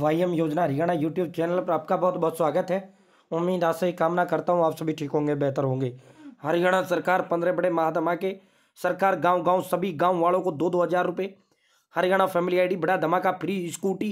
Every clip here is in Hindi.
वाई एम योजना हरियाणा यूट्यूब चैनल पर आपका बहुत बहुत स्वागत है उम्मीद आशा ही कामना करता हूँ आप सभी ठीक होंगे बेहतर होंगे हरियाणा सरकार पंद्रह बड़े के सरकार गांव गांव सभी गांव वालों को दो दो हज़ार रुपये हरियाणा फैमिली आईडी बड़ा धमाका फ्री स्कूटी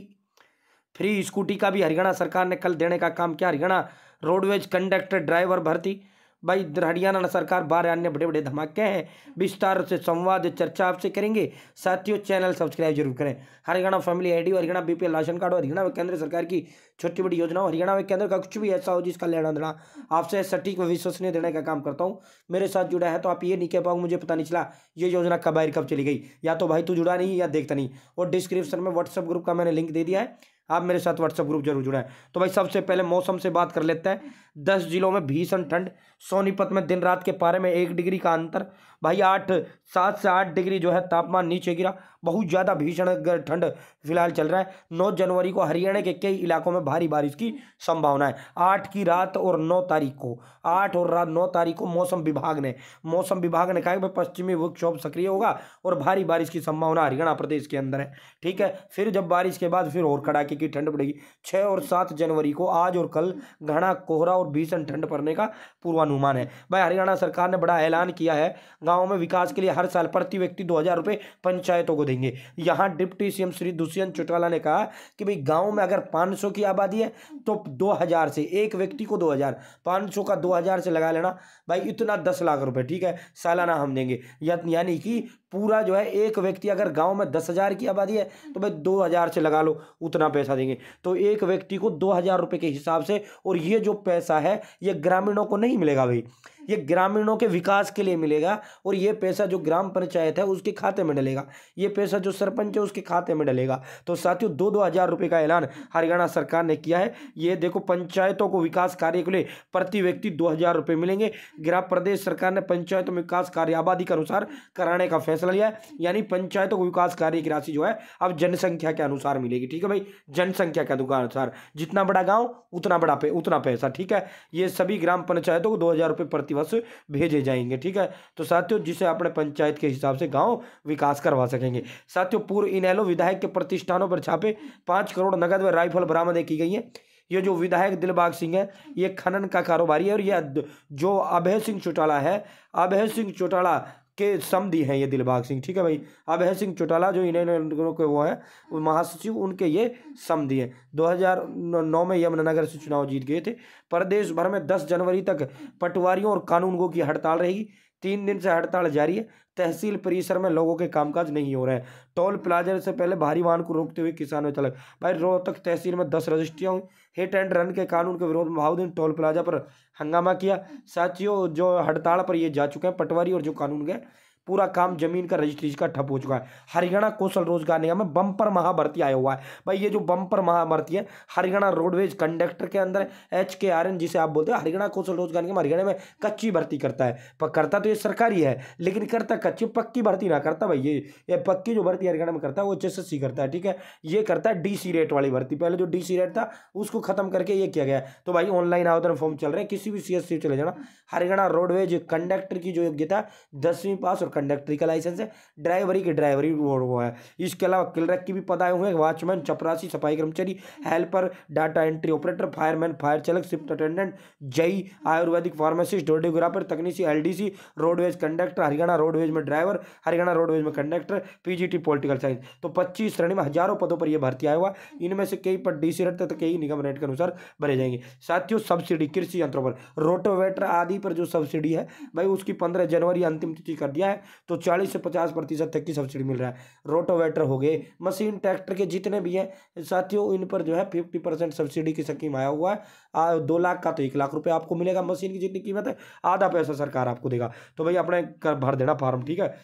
फ्री स्कूटी का भी हरियाणा सरकार ने कल देने का काम किया हरियाणा रोडवेज कंडक्टर ड्राइवर भर्ती भाई हरियाणा सरकार बारह अन्य बड़े बड़े धमाके हैं विस्तार से संवाद चर्चा आपसे करेंगे साथियों चैनल सब्सक्राइब जरूर करें Haryana family ID Haryana BPL ration card और हरियाणा केंद्र सरकार की छोटी बड़ी योजनाओं हरियाणा में केंद्र का कुछ भी ऐसा हो जिसका लेना देना आपसे सटीक व विश्वसनीय देने का काम करता हूँ मेरे साथ जुड़ा है तो आप ये नहीं कह पाओगे मुझे पता नहीं चला ये योजना कब आई कब चली गई या तो भाई तू जुड़ा नहीं या देखता नहीं और डिस्क्रिप्शन में व्हाट्सअप ग्रुप का मैंने लिंक दे दिया है आप मेरे साथ व्हाट्सअप ग्रुप जरूर जुड़ें तो भाई सबसे पहले मौसम से बात कर लेते हैं दस जिलों में भीषण ठंड सोनीपत में दिन रात के पारे में एक डिग्री का अंतर भाई आठ सात से आठ डिग्री जो है तापमान नीचे गिरा बहुत ज़्यादा भीषण ठंड फिलहाल चल रहा है नौ जनवरी को हरियाणा के कई इलाकों में भारी बारिश की संभावना है आठ की रात और नौ तारीख को आठ और रात नौ तारीख को मौसम विभाग ने मौसम विभाग ने कहा कि पश्चिमी विक्षोभ सक्रिय होगा और भारी बारिश की संभावना हरियाणा प्रदेश के अंदर है ठीक है फिर जब बारिश के बाद फिर और कड़ाके की ठंड पड़ेगी छः और सात जनवरी को आज और कल घना कोहरा और भीषण ठंड पड़ने का पूर्वानुमान है भाई हरियाणा सरकार ने बड़ा ऐलान किया है गाँव में विकास के लिए हर साल प्रति व्यक्ति दो हज़ार रुपये पंचायतों को देंगे यहाँ डिप्टी सीएम श्री दुष्यंत चौटाला ने कहा कि भाई गाँव में अगर पाँच की आबादी है तो दो हज़ार से एक व्यक्ति को दो हज़ार पाँच का दो हज़ार से लगा लेना भाई इतना दस लाख रुपये ठीक है सालाना हम देंगे यानी कि पूरा जो है एक व्यक्ति अगर गांव में दस हज़ार की आबादी है तो भाई दो हज़ार से लगा लो उतना पैसा देंगे तो एक व्यक्ति को दो हज़ार रुपये के हिसाब से और ये जो पैसा है ये ग्रामीणों को नहीं मिलेगा भाई ये ग्रामीणों के विकास के लिए मिलेगा और ये पैसा जो ग्राम पंचायत है उसके खाते में डलेगा ये पैसा जो सरपंच है उसके खाते में डलेगा तो साथियों दो दो हज़ार रुपये का ऐलान हरियाणा सरकार ने किया है ये देखो पंचायतों को विकास कार्य के लिए प्रति व्यक्ति दो हज़ार रुपये मिलेंगे ग्राम प्रदेश सरकार ने पंचायतों में विकास कार्य आबादी के अनुसार कराने का फैसला लिया है यानी पंचायतों को विकास कार्य की राशि जो है अब जनसंख्या के अनुसार मिलेगी ठीक है भाई जनसंख्या के अनुसार जितना बड़ा गाँव उतना बड़ा पे उतना पैसा ठीक है ये सभी ग्राम पंचायतों को दो हज़ार रुपये प्रतिवर्ष भेजे जाएंगे ठीक है तो साथ साथियों जिसे अपने पंचायत के हिसाब से गांव विकास करवा सकेंगे साथियों पूर्व इनैलो विधायक के प्रतिष्ठानों पर छापे पाँच करोड़ नगद व राइफल बरामद की गई है ये जो विधायक दिलबाग सिंह है ये खनन का कारोबारी है और यह जो अभय सिंह चौटाला है अभय सिंह चौटाला के सम दिए हैं ये दिलबाग सिंह ठीक है भाई अभय सिंह चौटाला जो इन्होंने के वो हैं महासचिव उनके ये समधि हैं 2009 में यमुनानगर से चुनाव जीत गए थे प्रदेश भर में 10 जनवरी तक पटवारियों और कानूनगो की हड़ताल रहेगी तीन दिन से हड़ताल जारी है तहसील परिसर में लोगों के कामकाज नहीं हो रहे हैं टोल प्लाजा से पहले भारी वाहन को रोकते हुए किसानों में चलक भाई रोहतक तहसील में दस रजिस्ट्रियाँ हुई हिट एंड रन के कानून के विरोध में बहाउद्दीन टोल प्लाजा पर हंगामा किया साथियों जो हड़ताल पर ये जा चुके हैं पटवारी और जो कानून के पूरा काम जमीन का रजिस्ट्रीज का ठप हो चुका है हरियाणा कौशल रोजगार निगम में बम्पर महाभर्ती आया हुआ है भाई ये जो बम्पर महाभर्ती है हरियाणा रोडवेज कंडक्टर के अंदर एच के आर एन जिसे आप बोलते हैं हरियाणा कौशल रोजगार निगम हरियाणा में कच्ची भर्ती करता है पर करता तो ये सरकारी है लेकिन करता कच्ची पक्की भर्ती ना करता भाई ये ये पक्की जो भर्ती हरियाणा में करता है वो एच करता है ठीक है ये करता है डी रेट वाली भर्ती पहले जो डी रेट था उसको खत्म करके ये किया गया तो भाई ऑनलाइन आवेदन फॉर्म चल रहे हैं किसी भी सी चले जाना हरियाणा रोडवेज कंडक्टर की जो योग्यता दसवीं पास और कंडक्टरी का लाइसेंस है ड्राइवरी के ड्राइवरी वो है इसके अलावा क्लर्क की भी पदाएँ हुए वॉचमैन चपरासी सफाई कर्मचारी helper data entry operator fireman fire चालक शिफ्ट अटेंडेंट जई आयुर्वेदिक फार्मासिस्ट डोडियोग्राफर तकनीसी एल रोडवेज कंडक्टर हरियाणा रोडवेज में ड्राइवर हरियाणा रोडवेज में कंडक्टर पीजीटी पॉलिटिकल साइंस तो पच्चीस श्रेणी में हजारों पदों पर यह भर्ती आया हुआ इनमें से कई पद डीसी रेट तथा कई निगम रेट के अनुसार भरे जाएंगे साथियों सब्सिडी कृषि यंत्रों पर रोटोवेटर आदि पर जो सब्सिडी है भाई उसकी पंद्रह जनवरी अंतिम तिथि कर दिया है तो चालीस से पचास प्रतिशत तक की सब्सिडी मिल रहा है रोटोवेटर हो गए मशीन ट्रैक्टर के जितने भी हैं साथियों इन पर जो है फिफ्टी परसेंट सब्सिडी की स्कीम आया हुआ है आ, दो लाख का तो एक लाख रुपये आपको मिलेगा मशीन की जितनी कीमत है आधा पैसा सरकार आपको देगा तो भाई अपने कर भर देना फार्म ठीक है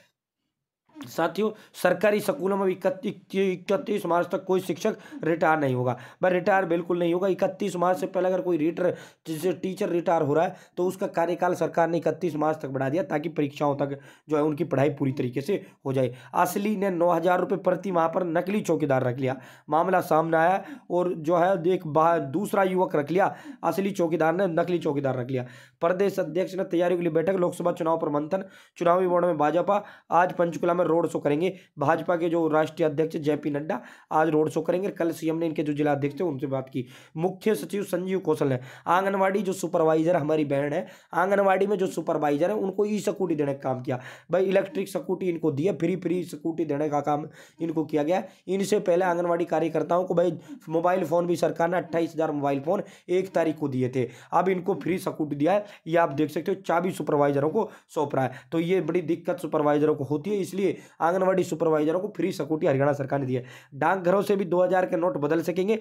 साथियों सरकारी स्कूलों में इकतीस मार्च तक कोई शिक्षक रिटायर नहीं होगा भाई रिटायर बिल्कुल नहीं होगा इकतीस मार्च से पहले अगर कोई रिटर जैसे टीचर रिटायर हो रहा है तो उसका कार्यकाल सरकार ने इकतीस मार्च तक बढ़ा दिया ताकि परीक्षाओं तक जो है उनकी पढ़ाई पूरी तरीके से हो जाए असली ने नौ हज़ार रुपये प्रति माह पर नकली चौकीदार रख लिया मामला सामने आया और जो है एक दूसरा युवक रख लिया असली चौकीदार ने नकली चौकीदार रख लिया प्रदेश अध्यक्ष ने तैयारी के लिए बैठक लोकसभा चुनाव पर मंथन चुनावी बोर्ड में भाजपा आज पंचकुला में पर रोड शो करेंगे भाजपा के जो राष्ट्रीय अध्यक्ष जेपी नड्डा आज रोड शो करेंगे कल सीएम ने इनके जो जिला अध्यक्ष थे उनसे बात की मुख्य सचिव संजीव कौशल है आंगनबाड़ी जो सुपरवाइजर हमारी बहन है आंगनबाड़ी में जो सुपरवाइजर है उनको ई स्कूटी देने का काम किया भाई इलेक्ट्रिक स्कूटी इनको दिया फ्री फ्री स्कूटी देने का काम इनको किया गया इनसे पहले आंगनबाड़ी कार्यकर्ताओं को भाई मोबाइल फ़ोन भी सरकार ने अट्ठाईस हज़ार मोबाइल फ़ोन एक तारीख को दिए थे अब इनको फ्री स्कूटी दिया है ये आप देख सकते हो चाबी सुपरवाइजरों को सौंप रहा है तो ये बड़ी दिक्कत सुपरवाइजरों को होती है इसलिए आंगनबाड़ी सुपरवाइजरों को फ्री सकूटी हरियाणा सरकार ने दी है डाकघरों से भी दो के नोट बदल सकेंगे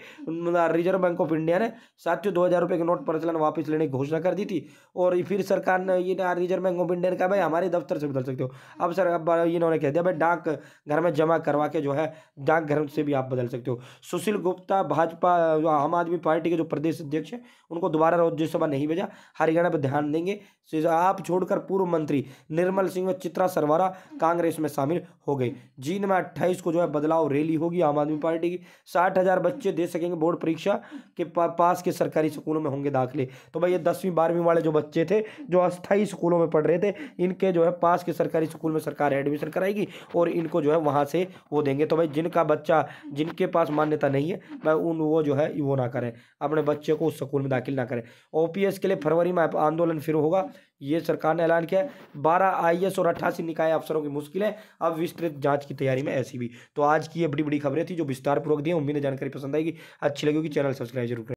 रिजर्व बैंक ऑफ इंडिया ने साथियों दो हजार के नोट प्रचलन वापस लेने की घोषणा कर दी थी और फिर सरकार ने ये रिजर्व बैंक ऑफ इंडिया ने कहा भाई हमारे दफ्तर से बदल सकते हो अब सर अब इन्होंने कह दिया भाई डाक घर में जमा करवा के जो है डाक घर से भी आप बदल सकते हो सुशील गुप्ता भाजपा आम आदमी पार्टी के जो प्रदेश अध्यक्ष हैं उनको दोबारा राज्यसभा नहीं भेजा हरियाणा पर ध्यान देंगे आप छोड़कर पूर्व मंत्री निर्मल सिंह व चित्रा सरवारा कांग्रेस में शामिल शामिल हो गए जी नंबर अट्ठाईस को जो है बदलाव रैली होगी आम आदमी पार्टी की साठ हज़ार बच्चे दे सकेंगे बोर्ड परीक्षा के पास के सरकारी स्कूलों में होंगे दाखिले तो भाई ये दसवीं बारहवीं वाले जो बच्चे थे जो अस्थाई स्कूलों में पढ़ रहे थे इनके जो है पास के सरकारी स्कूल में सरकार एडमिशन कराएगी और इनको जो है वहाँ से वो देंगे तो भाई जिनका बच्चा जिनके पास मान्यता नहीं है भाई उन वो जो है वो ना करें अपने बच्चे को उस स्कूल में दाखिल ना करें ओपीएस के लिए फरवरी में आंदोलन फिर होगा ये सरकार ने ऐलान किया है बारह आई और अट्ठासी निकाय अफसरों की मुश्किलें अब विस्तृत जांच की तैयारी में ऐसी भी तो आज की ये बड़ी बड़ी खबरें थी जो विस्तारपूर्वक दी उम्मीद जानकारी पसंद आएगी अच्छी लगेगी चैनल सब्सक्राइब जरूर